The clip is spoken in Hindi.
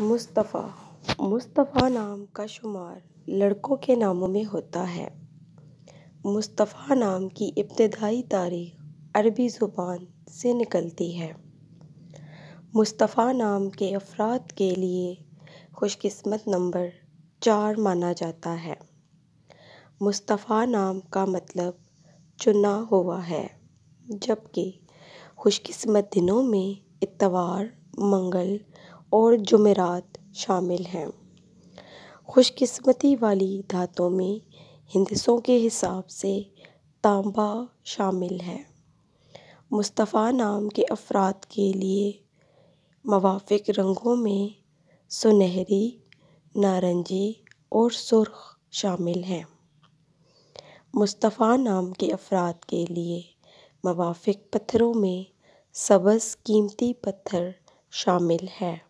मुस्तफ़ा मुस्तफ़ा नाम का शुमार लड़कों के नामों में होता है मुस्तफ़ा नाम की इब्तदाई तारीख अरबी ज़ुबान से निकलती है मुस्तफ़ा नाम के अफ़राद के लिए खुशकिस्मत नंबर चार माना जाता है मुस्तफ़ा नाम का मतलब चुना हुआ है जबकि खुशकिस्मत दिनों में इतवार मंगल और जुमेरात शामिल हैं खुशकिस्मती वाली धातों में हिंदसों के हिसाब से तांबा शामिल है मुस्तफ़ा नाम के अफ़राद के लिए मवाफ़िक रंगों में सुनहरी नारंगी और सुर्ख शामिल हैं मुस्तफ़ा नाम के अफ़राद के लिए मवाफ़िक पत्थरों में सबस कीमती पत्थर शामिल है